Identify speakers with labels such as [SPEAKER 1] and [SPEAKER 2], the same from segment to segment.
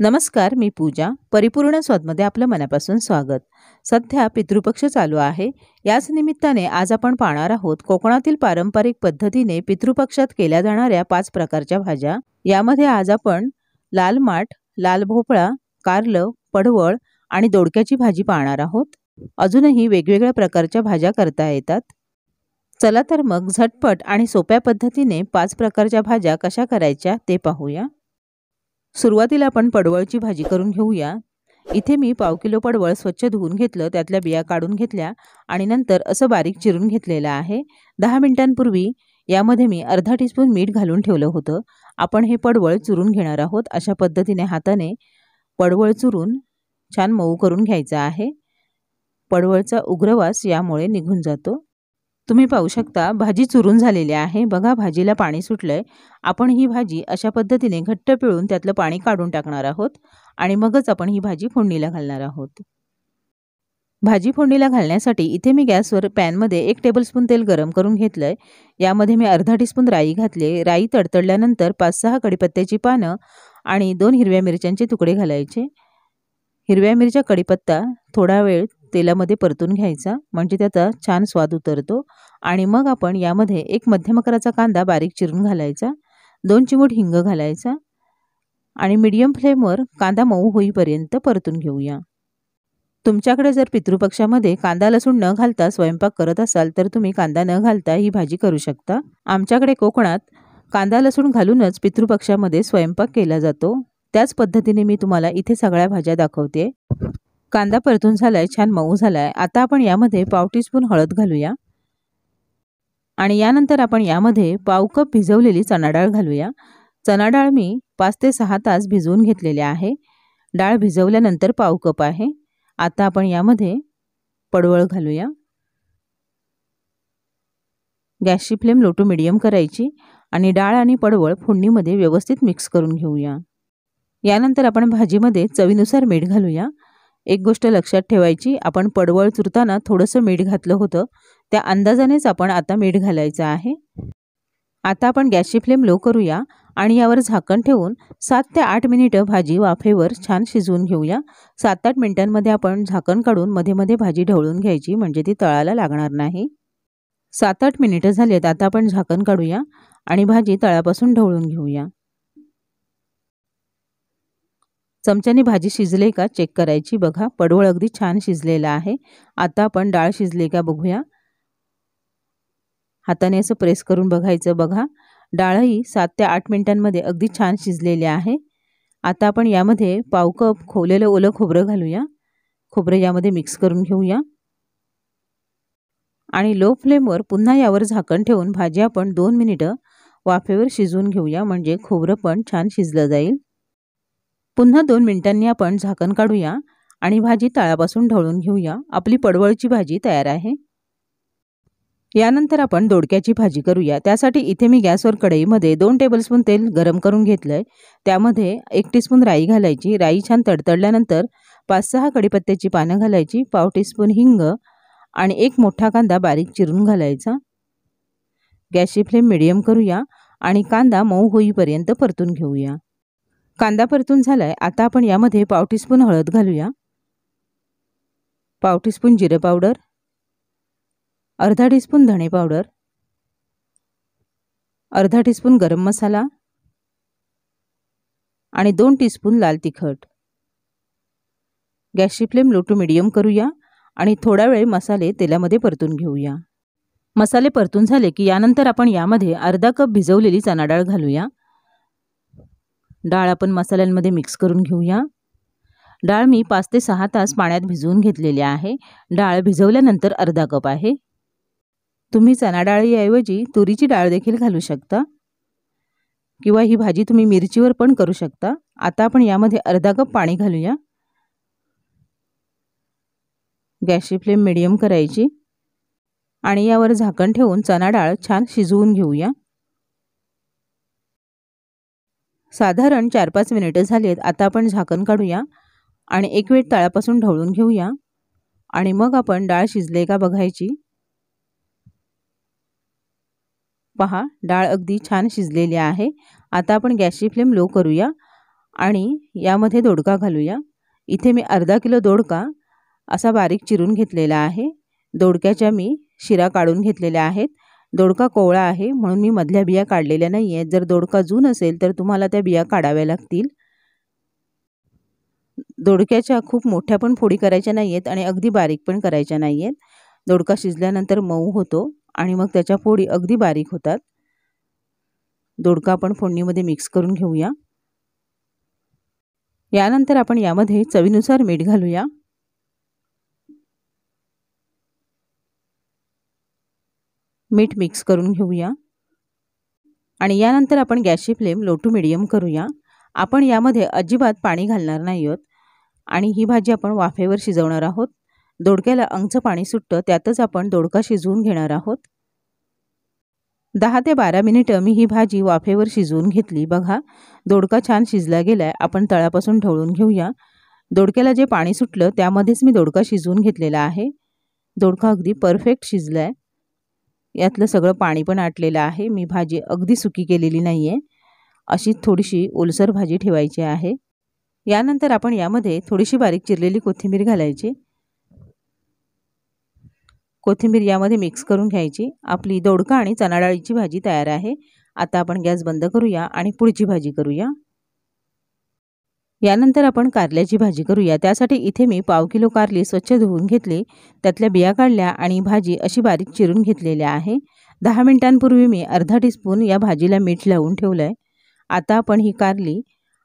[SPEAKER 1] नमस्कार मी पूजा परिपूर्ण स्वादमध्ये आपलं मनापासून स्वागत सध्या पितृपक्ष चालू आहे याच निमित्ताने आज आपण पाहणार आहोत कोकणातील पारंपरिक पद्धतीने पितृपक्षात केल्या जाणाऱ्या पाच प्रकारच्या भाज्या यामध्ये आज आपण लाल माठ लाल भोपळा कारलं पडवळ आणि दोडक्याची भाजी पाहणार आहोत अजूनही वेगवेगळ्या प्रकारच्या भाज्या करता येतात चला तर मग झटपट आणि सोप्या पद्धतीने पाच प्रकारच्या भाज्या कशा करायच्या ते पाहूया सुरुवातीला आपण पडवळची भाजी करून घेऊया इथे मी पाव किलो पडवळ स्वच्छ धुवून घेतलं त्यातल्या बिया काढून घेतल्या आणि नंतर असं बारीक चिरून घेतलेलं आहे दहा मिनिटांपूर्वी यामध्ये मी अर्धा टीस्पून मीठ घालून ठेवलं होतं आपण हे पडवळ चुरून घेणार आहोत अशा पद्धतीने हाताने पडवळ चुरून छान मऊ करून घ्यायचं आहे पडवळचा उग्रवास यामुळे निघून जातो तुम्ही पाहू शकता भाजी चुरून झालेली आहे बघा भाजीला पाणी सुटलं आहे आपण ही भाजी अशा पद्धतीने घट्ट पिळून त्यातलं पाणी काढून टाकणार आहोत आणि मगच आपण ही भाजी फोडणीला घालणार आहोत भाजी फोडणीला घालण्यासाठी इथे मी गॅसवर पॅनमध्ये एक टेबलस्पून तेल गरम करून घेतलं आहे यामध्ये मी अर्धा टीस्पून राई घातले राई तडतडल्यानंतर पाच सहा कडीपत्त्याची पानं आणि दोन हिरव्या मिरच्यांचे तुकडे घालायचे हिरव्या मिरच्या कडीपत्ता थोडा वेळ तेलामध्ये परतून घ्यायचा म्हणजे त्याचा छान स्वाद उतरतो आणि मग आपण यामध्ये एक मध्यम आकाराचा कांदा बारीक चिरून घालायचा दोन चिमूट हिंग घालायचा आणि मीडियम फ्लेमवर कांदा मऊ होईपर्यंत परतून घेऊया तुमच्याकडे जर पितृपक्षामध्ये कांदा लसूण न घालता स्वयंपाक करत असाल तर तुम्ही कांदा न घालता ही भाजी करू शकता आमच्याकडे कोकणात कांदा लसूण घालूनच पितृपक्षामध्ये स्वयंपाक केला जातो त्याच पद्धतीने मी तुम्हाला इथे सगळ्या भाज्या दाखवते कांदा परतून झालाय छान मऊ झालाय आता आपण यामध्ये पाव स्पून हळद घालूया आणि यानंतर आपण यामध्ये पाव कप भिजवलेली चणा डाळ घालूया चणा डाळ मी पाच ते सहा तास भिजवून घेतलेली आहे डाळ भिजवल्यानंतर पाव कप आहे आता आपण यामध्ये पडवळ घालूया गॅसची फ्लेम लो टू मिडियम करायची आणि डाळ आणि पडवळ फोडणीमध्ये व्यवस्थित मिक्स करून घेऊया यानंतर आपण भाजीमध्ये चवीनुसार मीठ घालूया एक गोष्ट लक्षात ठेवायची आपण पडवळ चुरताना थोडंसं मीठ घातलं होतं त्या अंदाजानेच आपण आता मीठ घालायचं आहे आता आपण गॅसची फ्लेम लो करूया आणि यावर झाकण ठेवून सात ते आठ मिनिटं भाजी वाफेवर छान शिजवून घेऊया सात आठ मिनिटांमध्ये आपण झाकण काढून मध्ये मध्ये भाजी ढवळून घ्यायची म्हणजे ती तळाला लागणार नाही सात आठ मिनिटं झाली आहेत आता आपण झाकण काढूया आणि भाजी तळापासून ढवळून घेऊया चमच्याने भाजी शिजले का चेक करायची बघा पडवळ अगदी छान शिजलेला आहे आता आपण डाळ शिजली का बघूया हाताने असं प्रेस करून बघायचं बघा डाळही सात ते आठ मिनिटांमध्ये अगदी छान शिजलेली आहे आता आपण यामध्ये पावकप कप खोवलेलं ओलं खोबरं घालूया खोबरं यामध्ये मिक्स करून घेऊया आणि लो फ्लेमवर पुन्हा यावर झाकण ठेवून भाजी आपण दोन मिनिटं वाफेवर शिजवून घेऊया म्हणजे खोबरं पण छान शिजलं जाईल पुन्हा दोन मिनिटांनी आपण झाकण काढूया आणि भाजी तळापासून ढवळून घेऊया आपली पडवळची भाजी तयार आहे यानंतर आपण दोडक्याची भाजी करूया त्यासाठी इथे मी गॅसवर कढईमध्ये दोन टेबलस्पून तेल गरम करून घेतलं आहे त्यामध्ये एक टीस्पून राई घालायची राई छान तडतडल्यानंतर पाच सहा कडीपत्त्याची पानं घालायची पाव टीस्पून हिंग आणि एक मोठा कांदा बारीक चिरून घालायचा गॅसची फ्लेम मिडियम करूया आणि कांदा मऊ होईपर्यंत परतून घेऊया कांदा परतून झालाय आता आपण यामध्ये पाव टीस्पून हळद घालूया पाव टीस्पून जिरे पावडर अर्धा टीस्पून धणे पावडर अर्धा टीस्पून गरम मसाला आणि दोन टीस्पून लाल तिखट गॅसची फ्लेम लो टू मिडियम करूया आणि थोडा वेळ मसाले तेलामध्ये परतून घेऊया मसाले परतून झाले की यानंतर आपण यामध्ये अर्धा कप भिजवलेली चणाडाळ घालूया डाळ आपण मसाल्यांमध्ये मिक्स करून घेऊया डाळ मी पाच ते सहा तास पाण्यात भिजवून घेतलेली आहे डाळ भिजवल्यानंतर अर्धा कप आहे तुम्ही चणा डाळीऐवजी तुरीची डाळ देखील घालू शकता किंवा ही भाजी तुम्ही मिरचीवर पण करू शकता आता आपण यामध्ये अर्धा कप पाणी घालूया गॅसची फ्लेम मिडियम करायची आणि यावर झाकण ठेवून चणा डाळ छान शिजवून घेऊया साधारण चार पाच मिनिटं झाली आहेत आता आपण झाकण काढूया आणि एक वेळ तळापासून ढवळून घेऊया आणि मग आपण डाळ शिजले का बघायची पहा डाळ अगदी छान शिजलेली आहे आता आपण गॅसची फ्लेम लो करूया आणि यामध्ये दोडका घालूया इथे मी अर्धा किलो दोडका असा बारीक चिरून घेतलेला आहे दोडक्याच्या मी शिरा काढून घेतलेल्या आहेत दोडका कोवळा आहे म्हणून मी मधल्या बिया काढलेल्या नाही आहेत जर दोडका जून असेल तर तुम्हाला त्या बिया काढाव्या लागतील दोडक्याच्या खूप मोठ्या पण फोडी करायच्या नाही आहेत आणि अगदी बारीक पण करायच्या नाही आहेत दोडका शिजल्यानंतर मऊ होतो आणि मग त्याच्या फोडी अगदी बारीक होतात दोडका आपण फोडणीमध्ये मिक्स करून घेऊया यानंतर आपण यामध्ये चवीनुसार मीठ घालूया मीठ मिक्स करून घेऊया आणि यानंतर आपण गॅसची फ्लेम लो टू मिडियम करूया आपण यामध्ये अजिबात पाणी घालणार नाही आहोत आणि ही भाजी आपण वाफेवर शिजवणार आहोत दोडक्याला अंगचं पाणी सुटतं त्यातच आपण दोडका शिजवून घेणार आहोत दहा ते बारा मिनिटं मी ही भाजी वाफेवर शिजवून घेतली बघा दोडका छान शिजला गेलाय आपण तळापासून ढवळून घेऊया दोडक्याला जे पाणी सुटलं त्यामध्येच मी दोडका शिजवून घेतलेला आहे दोडका अगदी परफेक्ट शिजला आहे यातलं सगळं पाणी पण आटलेलं आहे मी भाजी अगदी सुकी केलेली नाही आहे अशी थोडीशी ओलसर भाजी ठेवायची आहे यानंतर आपण यामध्ये थोडीशी बारीक चिरलेली कोथिंबीर घालायची कोथिंबीर यामध्ये मिक्स करून घ्यायची आपली दोडका आणि चणाडाळीची भाजी तयार आहे आता आपण गॅस बंद करूया आणि पुढची भाजी करूया यानंतर आपण कारल्याची भाजी करूया त्यासाठी इथे मी पाव किलो कारली स्वच्छ धुवून घेतली त्यातल्या बिया काढल्या आणि भाजी अशी बारीक चिरून घेतलेल्या आहे दहा मिनिटांपूर्वी मी अर्धा टीस्पून या भाजीला मीठ लावून ठेवलं आहे आता आपण ही कारली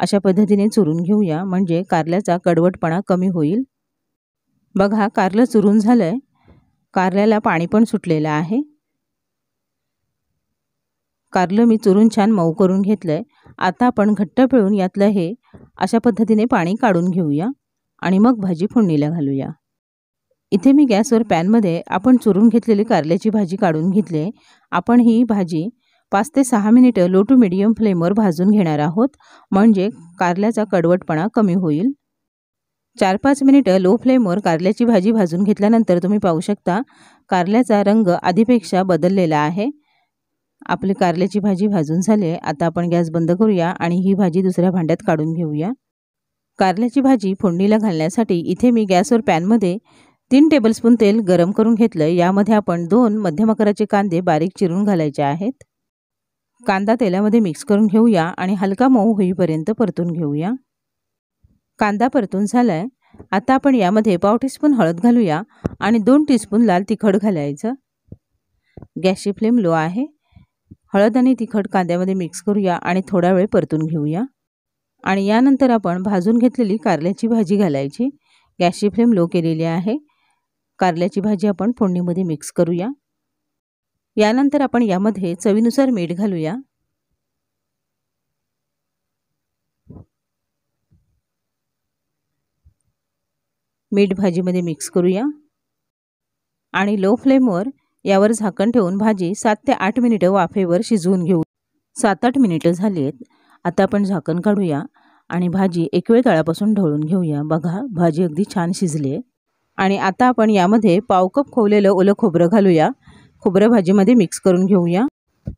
[SPEAKER 1] अशा पद्धतीने चुरून घेऊया म्हणजे कारल्याचा कडवटपणा कमी होईल बघा कारलं चुरून झालं आहे कारल्याला पाणी पण सुटलेलं आहे कारलं मी चुरून छान मऊ करून घेतलं आहे आता आपण घट्ट पिळून यातलं हे अशा पद्धतीने पाणी काढून घेऊया आणि मग भाजी फोडणीला घालूया इथे मी गॅसवर पॅनमध्ये आपण चुरून घेतलेली कारल्याची भाजी काढून घेतली आहे आपण ही भाजी पाच ते सहा मिनिटं लो टू मिडियम फ्लेमवर भाजून घेणार आहोत म्हणजे कारल्याचा कडवटपणा कमी होईल चार पाच मिनिटं लो फ्लेमवर कारल्याची भाजी भाजून घेतल्यानंतर तुम्ही पाहू शकता कारल्याचा रंग आधीपेक्षा बदललेला आहे आपली कारल्याची भाजी भाजून झाली आहे आता आपण गॅस बंद करूया आणि ही भाजी दुसऱ्या भांड्यात काढून घेऊया कारल्याची भाजी फोडणीला घालण्यासाठी इथे मी गॅसवर पॅनमध्ये तीन टेबलस्पून तेल गरम करून घेतलं यामध्ये आपण दोन मध्यम आकाराचे कांदे बारीक चिरून घालायचे आहेत कांदा तेलामध्ये मिक्स करून घेऊया आणि हलका मऊ होईपर्यंत परतून घेऊया कांदा परतून झालाय आता आपण यामध्ये पाव टीस्पून हळद घालूया आणि दोन टीस्पून लाल तिखट घालायचं गॅसची फ्लेम लो आहे हळद आणि तिखट कांद्यामध्ये मिक्स करूया आणि थोडा वेळ परतून घेऊया आणि यानंतर आपण भाजून घेतलेली कारल्याची भाजी घालायची गॅसची फ्लेम लो केलेली आहे कारल्याची भाजी आपण फोडणीमध्ये मिक्स करूया यानंतर आपण यामध्ये चवीनुसार मीठ घालूया मीठ भाजीमध्ये मिक्स करूया आणि लो फ्लेमवर यावर झाकण ठेवून भाजी सात ते आठ मिनिटं वाफेवर शिजवून घेऊ सात आठ मिनिटं झाली आहेत आता आपण झाकण काढूया आणि भाजी एक वेळ तळापासून ढळून घेऊया बघा भाजी अगदी छान शिजली आहे आणि आता आपण यामध्ये पाव कप खोवलेलं ओलं खोबरं घालूया खोबरं भाजीमध्ये मिक्स करून घेऊया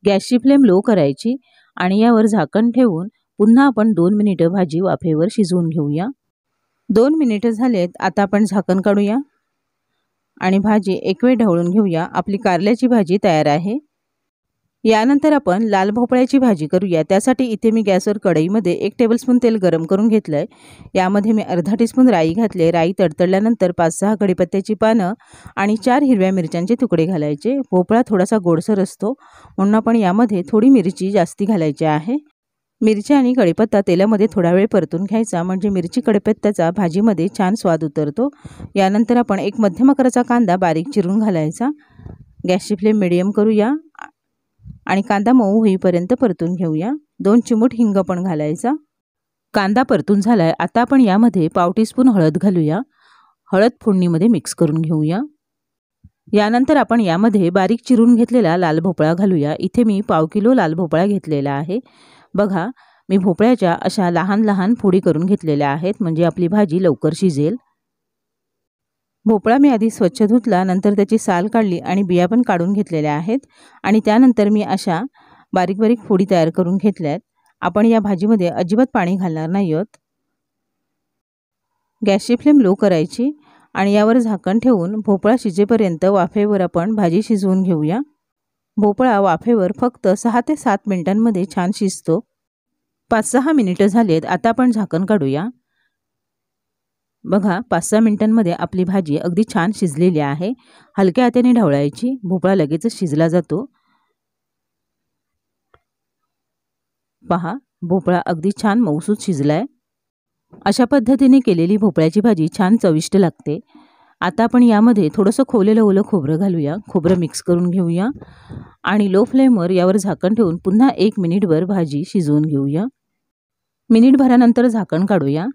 [SPEAKER 1] गॅसची फ्लेम लो करायची आणि यावर झाकण ठेवून पुन्हा आपण दोन मिनिटं भाजी वाफेवर शिजवून घेऊया दोन मिनिटं आहेत आता आपण झाकण काढूया आणि भाजी एक वेळ ढवळून घेऊया आपली कारल्याची भाजी तयार आहे यानंतर आपण लाल भोपळ्याची भाजी करूया त्यासाठी इथे मी गॅसवर कढईमध्ये एक टेबलस्पून तेल गरम करून घेतलं आहे यामध्ये मी अर्धा टीस्पून राई घातले राई तडतडल्यानंतर पाच सहा कढीपत्त्याची पानं आणि चार हिरव्या मिरच्यांचे तुकडे घालायचे भोपळा थोडासा गोडसर असतो म्हणून आपण यामध्ये थोडी मिरची जास्ती घालायची आहे मिरची आणि कढीपत्ता तेलामध्ये थोडा वेळ परतून घ्यायचा म्हणजे मिरची कढीपत्ताचा भाजीमध्ये छान स्वाद उतरतो यानंतर आपण एक मध्यम आकाराचा कांदा बारीक चिरून घालायचा गॅसची फ्लेम मिडियम करूया आणि कांदा मऊ होईपर्यंत परतून घेऊया दोन चिमूट हिंग पण घालायचा कांदा परतून झाला आहे आता आपण यामध्ये पाव स्पून हळद घालूया हळद फोडणीमध्ये मिक्स करून घेऊया यानंतर आपण यामध्ये बारीक चिरून घेतलेला लाल भोपळा घालूया इथे मी पाव किलो लाल भोपळा घेतलेला आहे बघा मी भोपळ्याच्या अशा लहान लहान फोडी करून घेतलेल्या आहेत म्हणजे आपली भाजी लवकर शिजेल भोपळा मी आधी स्वच्छ धुतला नंतर त्याची साल काढली आणि बिया पण काढून घेतलेल्या आहेत आणि त्यानंतर मी अशा बारीक बारीक फोडी तयार करून घेतल्यात आपण या भाजीमध्ये अजिबात पाणी घालणार नाही आहोत गॅसची फ्लेम लो करायची आणि यावर झाकण ठेवून भोपळा शिजेपर्यंत वाफेवर आपण भाजी शिजवून घेऊया भोपळा वाफेवर फक्त सहा ते सात मिनिटांमध्ये छान शिजतो पाच सहा मिनिटं झालीत आता आपण झाकण काढूया बघा पाच सहा मिनिटांमध्ये आपली भाजी अगदी छान शिजलेली आहे हलक्या हात्याने ढवळायची भोपळा लगेचच शिजला जातो पहा भोपळा अगदी छान मऊसूत शिजलाय अशा पद्धतीने केलेली भोपळ्याची भाजी छान चविष्ट लागते आता आपण यामध्ये थोडंसं खोलेलं ओलं खोबरं घालूया खोबरं मिक्स करून घेऊया आणि लो फ्लेमवर यावर झाकण ठेवून पुन्हा एक मिनिटभर भाजी शिजवून घेऊया मिनिटभरानंतर झाकण काढूया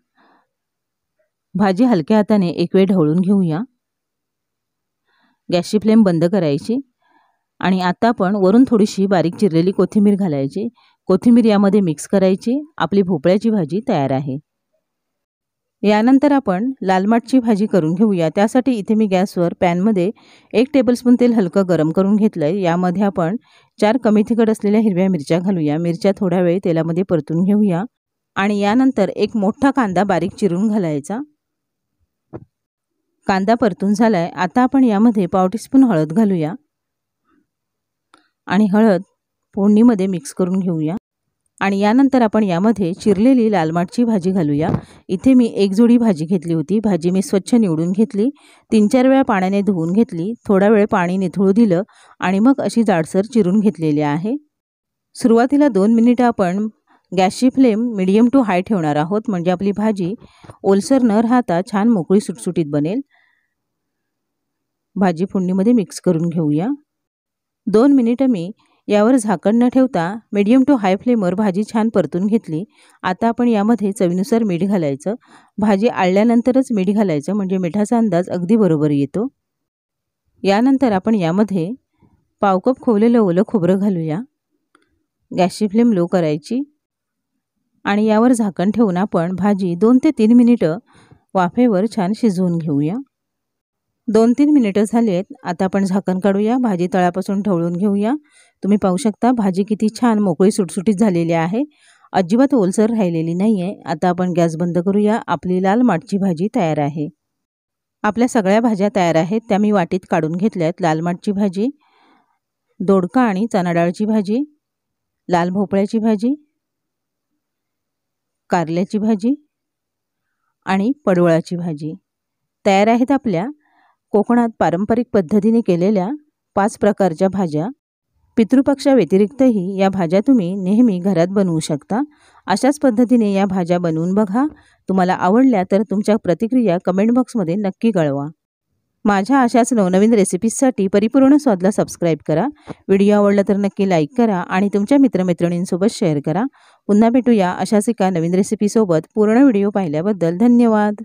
[SPEAKER 1] भाजी हलक्या हाताने एक वेळ ढवळून घेऊया गॅसची फ्लेम बंद करायची आणि आता आपण वरून थोडीशी बारीक चिरलेली कोथिंबीर घालायची कोथिंबीर यामध्ये मिक्स करायची आपली भोपळ्याची भाजी तयार आहे यानंतर आपण लालमाटची भाजी करून घेऊया त्यासाठी इथे मी गॅसवर पॅनमध्ये एक टेबलस्पून तेल हलकं गरम करून घेतलं आहे यामध्ये आपण चार कमी तिखट असलेल्या हिरव्या मिरच्या घालूया मिरच्या थोड्या वेळ तेलामध्ये परतून घेऊया आणि यानंतर एक मोठा कांदा बारीक चिरून घालायचा कांदा परतून झाला आहे आता आपण यामध्ये पाव टीस्पून हळद घालूया आणि हळद फोडणीमध्ये मिक्स करून घेऊया आणि यानंतर आपण यामध्ये चिरलेली लालमाटची भाजी घालूया इथे मी एक जोडी भाजी घेतली होती भाजी मी स्वच्छ निवडून घेतली तीन चार वेळा पाण्याने धुवून घेतली थोडा वेळ पाणी निथळू दिलं आणि मग अशी जाडसर चिरून घेतलेली आहे सुरुवातीला दोन मिनिटं आपण गॅसची फ्लेम मिडियम टू हाय ठेवणार आहोत म्हणजे आपली भाजी ओलसर न राहता छान मोकळी सुटसुटीत बनेल भाजी फोडणीमध्ये मिक्स करून घेऊया दोन मिनिटं मी यावर झाकण न ठेवता मीडियम टू हाय फ्लेमवर भाजी छान परतून घेतली आता आपण यामध्ये चवीनुसार मीठ घालायचं भाजी आळल्यानंतरच मीठ घालायचं म्हणजे मिठाचा अंदाज अगदी बरोबर येतो यानंतर आपण यामध्ये पावकप खोवलेलं ओलं खोबरं घालूया गॅसची फ्लेम लो करायची आणि यावर झाकण ठेवून आपण भाजी दोन ते तीन मिनिटं वाफेवर छान शिजवून घेऊया दोन तीन मिनिटं झाली आहेत आता आपण झाकण काढूया भाजी तळापासून ढवळून घेऊया तुम्ही पाहू शकता भाजी किती छान मोकळी सुटसुटीत झालेली आहे अजिबात ओलसर राहिलेली नाही आहे आता आपण गॅस बंद करूया आपली लाल माठची भाजी तयार आहे आपल्या सगळ्या भाज्या तयार आहेत त्या मी वाटीत काढून घेतल्यात लाल माठची भाजी दोडका आणि चणाडाळची भाजी लाल भोपळ्याची भाजी कारल्याची भाजी आणि पडवळाची भाजी तयार आहेत आपल्या कोकणात पारंपरिक पद्धतीने केलेल्या पाच प्रकारच्या भाज्या पितृपक्षाव्यतिरिक्तही या भाज्या तुम्ही नेहमी घरात बनवू शकता अशाच पद्धतीने या भाज्या बनवून बघा तुम्हाला आवडल्या तर तुमच्या प्रतिक्रिया कमेंट बॉक्समध्ये नक्की कळवा माझ्या अशाच नवनवीन रेसिपीजसाठी परिपूर्ण स्वादला सबस्क्राईब करा व्हिडिओ आवडला तर नक्की लाईक करा आणि तुमच्या मित्रमैत्रिणींसोबत शेअर करा पुन्हा भेटूया अशाच एका नवीन रेसिपीसोबत पूर्ण व्हिडिओ पाहिल्याबद्दल धन्यवाद